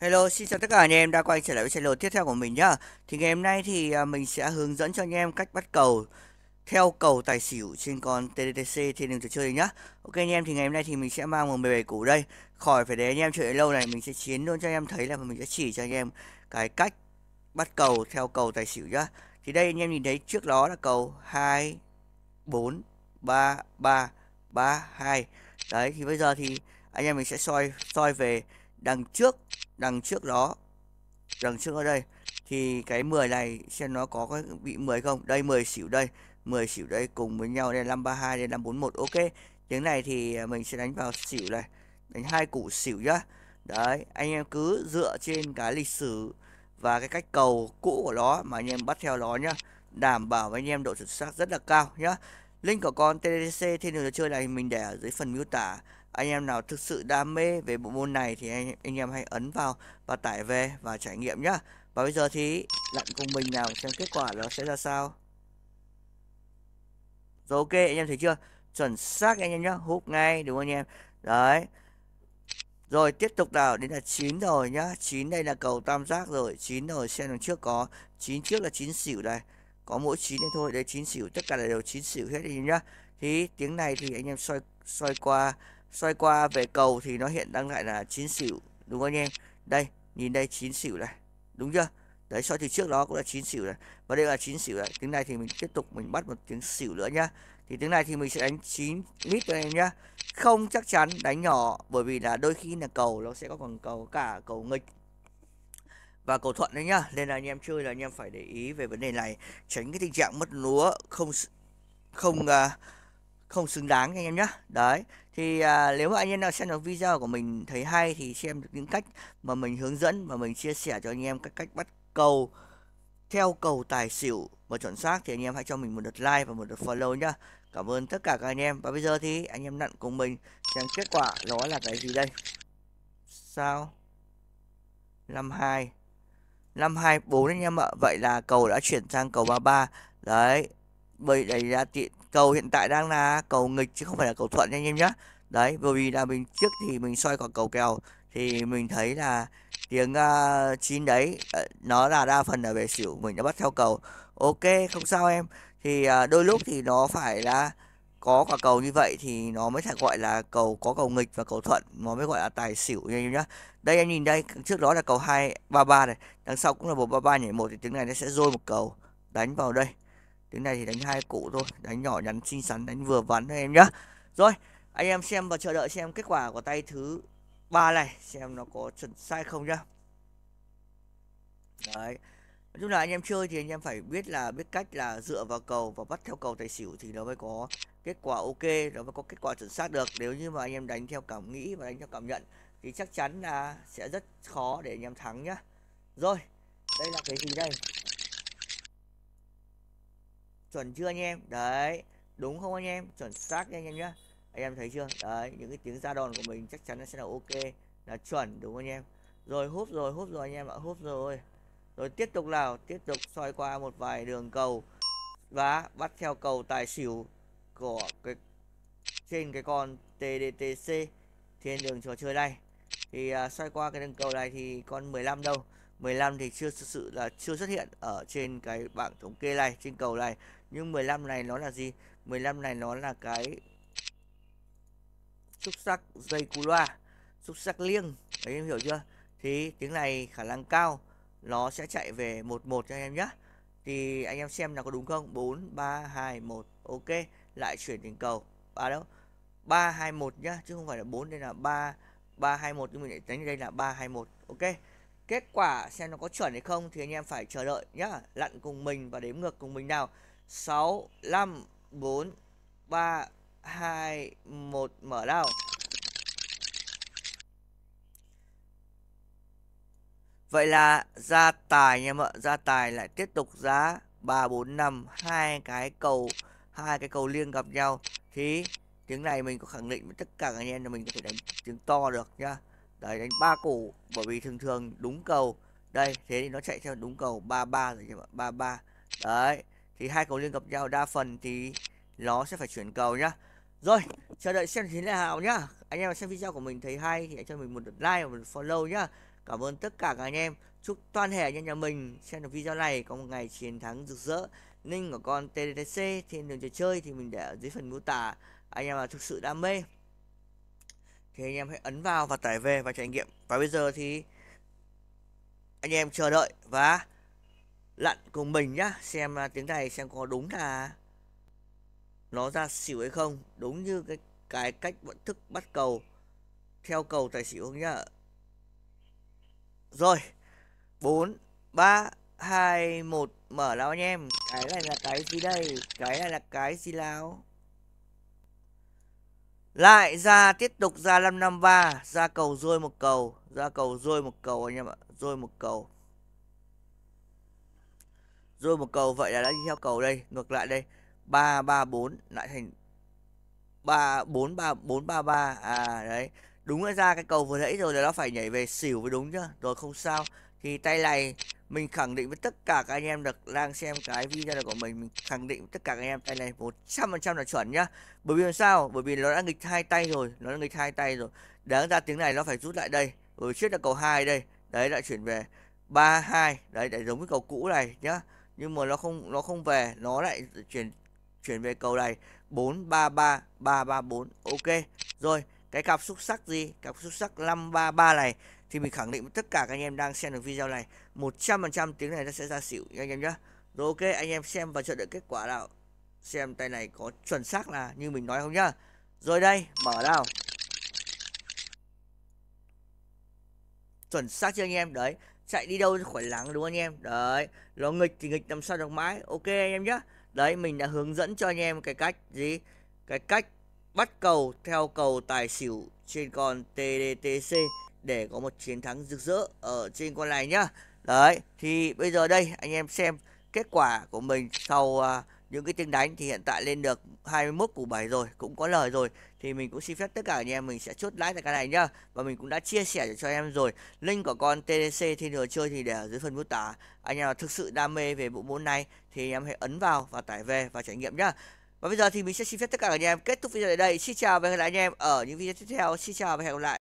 Hello, xin chào tất cả anh em đã quay trở lại với channel tiếp theo của mình nhá. Thì ngày hôm nay thì à, mình sẽ hướng dẫn cho anh em cách bắt cầu theo cầu tài xỉu trên con TDTC thiên đường trò chơi nhá. Ok anh em thì ngày hôm nay thì mình sẽ mang một 17 củ đây. Khỏi phải để anh em chơi lâu này, mình sẽ chiến luôn cho anh em thấy là mình sẽ chỉ cho anh em cái cách bắt cầu theo cầu tài xỉu nhá. Thì đây anh em nhìn thấy trước đó là cầu 2 4 3 3 3 2. Đấy thì bây giờ thì anh em mình sẽ soi soi về đằng trước đằng trước đó đằng trước ở đây thì cái 10 này xem nó có cái bị 10 không đây 10 xỉu đây 10 xỉu đây cùng với nhau đây 532 đây 541 ok tiếng này thì à, mình sẽ đánh vào xỉu này đánh hai củ xỉu nhá đấy anh em cứ dựa trên cái lịch sử và cái cách cầu cũ của nó mà anh em bắt theo nó nhá đảm bảo với anh em độ chuẩn xác rất là cao nhá link của con TDC thiên đường chơi này mình để ở dưới phần miêu tả anh em nào thực sự đam mê về bộ môn này thì anh, anh em hãy ấn vào và tải về và trải nghiệm nhá. Và bây giờ thì lặn cùng mình nào xem kết quả nó sẽ ra sao. Rồi ok anh em thấy chưa? Chuẩn xác anh em nhá, hút ngay đúng không anh em? Đấy. Rồi tiếp tục nào đến là 9 rồi nhá 9 đây là cầu tam giác rồi 9 rồi xem đằng trước có 9 trước là 9 xỉu đây Có mỗi 9 thôi Đây 9 xỉu tất cả là đều 9 xỉu hết anh em nhá Thì tiếng này thì anh em xoay xoay qua xoay qua về cầu thì nó hiện đang lại là chín xỉu đúng không anh em đây nhìn đây chín xỉu này đúng chưa đấy so thì trước đó cũng là chín xỉu này và đây là chín xỉu này tiếng này thì mình tiếp tục mình bắt một tiếng xỉu nữa nhá thì tiếng này thì mình sẽ đánh 9 lít cho em nhá không chắc chắn đánh nhỏ bởi vì là đôi khi là cầu nó sẽ có còn cầu cả cầu nghịch và cầu thuận đấy nhá nên là anh em chơi là anh em phải để ý về vấn đề này tránh cái tình trạng mất lúa không không uh, không xứng đáng anh em nhé đấy thì à, nếu anh em nào xem được video của mình thấy hay thì xem được những cách mà mình hướng dẫn và mình chia sẻ cho anh em các cách bắt cầu theo cầu tài xỉu và chuẩn xác thì anh em hãy cho mình một lượt like và một lượt follow nhá cảm ơn tất cả các anh em và bây giờ thì anh em nặn cùng mình xem kết quả đó là cái gì đây sao 52 524 anh em ạ Vậy là cầu đã chuyển sang cầu 33 Đấy bởi đẩy ra cầu hiện tại đang là cầu nghịch chứ không phải là cầu thuận nha anh em nhé đấy bởi vì là mình trước thì mình soi quả cầu kèo thì mình thấy là tiếng uh, ờ, 9 đấy ờ, nó là đa phần là về xỉu mình đã bắt theo cầu ok không sao em thì uh, đôi lúc thì nó phải là có quả cầu như vậy thì nó mới phải gọi là cầu có cầu nghịch và cầu thuận nó mới gọi là tài xỉu nha em nhé đây anh nhìn đây trước đó là cầu hai ba ba này đằng sau cũng là một ba ba nhảy một thì tiếng này nó sẽ rơi một cầu đánh vào đây tiếng này thì đánh hai cụ thôi đánh nhỏ nhắn xinh xắn đánh vừa vắn thôi em nhá rồi anh em xem và chờ đợi xem kết quả của tay thứ ba này xem nó có chuẩn sai không nhá đấy nói chung là anh em chơi thì anh em phải biết là biết cách là dựa vào cầu và bắt theo cầu tài xỉu thì nó mới có kết quả ok nó mới có kết quả chuẩn xác được nếu như mà anh em đánh theo cảm nghĩ và đánh theo cảm nhận thì chắc chắn là sẽ rất khó để anh em thắng nhá rồi đây là cái gì đây chuẩn chưa anh em đấy đúng không anh em chuẩn xác nha anh em nhé anh em thấy chưa đấy những cái tiếng ra đòn của mình chắc chắn nó sẽ là ok là chuẩn đúng không anh em rồi húp rồi húp rồi anh em ạ húp rồi rồi tiếp tục nào tiếp tục xoay qua một vài đường cầu và bắt theo cầu tài xỉu của cái trên cái con TDTC thiên đường trò chơi này thì uh, à, xoay qua cái đường cầu này thì con 15 đâu 15 thì chưa thực sự là chưa xuất hiện ở trên cái bảng thống kê này trên cầu này nhưng 15 này nó là gì 15 này nó là cái xúc sắc dây cù loa xúc sắc liêng đấy em hiểu chưa thì tiếng này khả năng cao nó sẽ chạy về 11 cho anh em nhé thì anh em xem là có đúng không 4 3 2 1 ok lại chuyển đến cầu à đâu 3 2 1 nhá chứ không phải là 4 đây là 3 3 2 1 nhưng mình lại đánh đây là 3 2 1 ok Kết quả xem nó có chuẩn hay không thì anh em phải chờ đợi nhá. Lặn cùng mình và đếm ngược cùng mình nào. 6, 5, 4, 3, 2, 1 mở đao. Vậy là ra tài anh em ạ, ra tài lại tiếp tục giá 3 4 5 hai cái cầu hai cái cầu liên gặp nhau thì tiếng này mình có khẳng định với tất cả anh em là mình có thể đánh tiếng to được nhá đấy đánh ba củ bởi vì thường thường đúng cầu đây thế thì nó chạy theo đúng cầu 33 rồi các ba ba đấy thì hai cầu liên gặp nhau đa phần thì nó sẽ phải chuyển cầu nhá rồi chờ đợi xem chiến lệ hào nhá anh em xem video của mình thấy hay thì hãy cho mình một lượt like và một follow nhá cảm ơn tất cả các anh em chúc toàn thể anh em nhà mình xem được video này có một ngày chiến thắng rực rỡ Ninh của con TDTC thiên đường trò chơi thì mình để ở dưới phần mô tả anh em là thực sự đam mê thì anh em hãy ấn vào và tải về và trải nghiệm và bây giờ thì anh em chờ đợi và lặn cùng mình nhá xem à, tiếng này xem có đúng là nó ra xỉu hay không đúng như cái cái cách vận thức bắt cầu theo cầu tài xỉu không nhá rồi bốn ba hai một mở lão anh em cái này là cái gì đây cái này là cái gì lão lại ra tiếp tục ra 553, ra cầu rơi một cầu, ra cầu rơi một cầu anh em ạ, rơi một cầu. Rơi một cầu vậy là đã đi theo cầu đây, ngược lại đây. 334 lại thành 343 à đấy. Đúng ra cái cầu vừa nãy rồi là nó phải nhảy về xỉu mới đúng chứ. Rồi không sao. Thì tay này mình khẳng định với tất cả các anh em được đang xem cái video này của mình mình khẳng định với tất cả các anh em tay này 100% là chuẩn nhá bởi vì làm sao bởi vì nó đã nghịch hai tay rồi nó đã nghịch hai tay rồi đáng ra tiếng này nó phải rút lại đây rồi trước là cầu hai đây đấy lại chuyển về ba hai đấy để giống với cầu cũ này nhá nhưng mà nó không nó không về nó lại chuyển chuyển về cầu này bốn ba ba ba ba bốn ok rồi cái cặp xúc sắc gì cặp xúc sắc năm ba ba này thì mình khẳng định tất cả các anh em đang xem được video này 100% tiếng này nó sẽ ra xỉu anh em nhé rồi ok anh em xem và chờ đợi kết quả nào xem tay này có chuẩn xác là như mình nói không nhá rồi đây mở nào chuẩn xác chưa anh em đấy chạy đi đâu khỏi lắng đúng không anh em đấy nó nghịch thì nghịch làm sao được mãi ok anh em nhé đấy mình đã hướng dẫn cho anh em cái cách gì cái cách bắt cầu theo cầu tài xỉu trên con TDTC để có một chiến thắng rực rỡ ở trên con này nhá. Đấy, thì bây giờ đây anh em xem kết quả của mình sau uh, những cái tiếng đánh thì hiện tại lên được 21 củ 7 rồi, cũng có lời rồi. Thì mình cũng xin phép tất cả anh em mình sẽ chốt lãi tại cái này nhá. Và mình cũng đã chia sẻ cho em rồi. Link của con TDC thiên thừa chơi thì để ở dưới phần mô tả. Anh em nào thực sự đam mê về bộ môn này thì em hãy ấn vào và tải về và trải nghiệm nhá. Và bây giờ thì mình sẽ xin phép tất cả anh em kết thúc video tại đây. Xin chào và hẹn gặp lại anh em ở những video tiếp theo. Xin chào và hẹn gặp lại.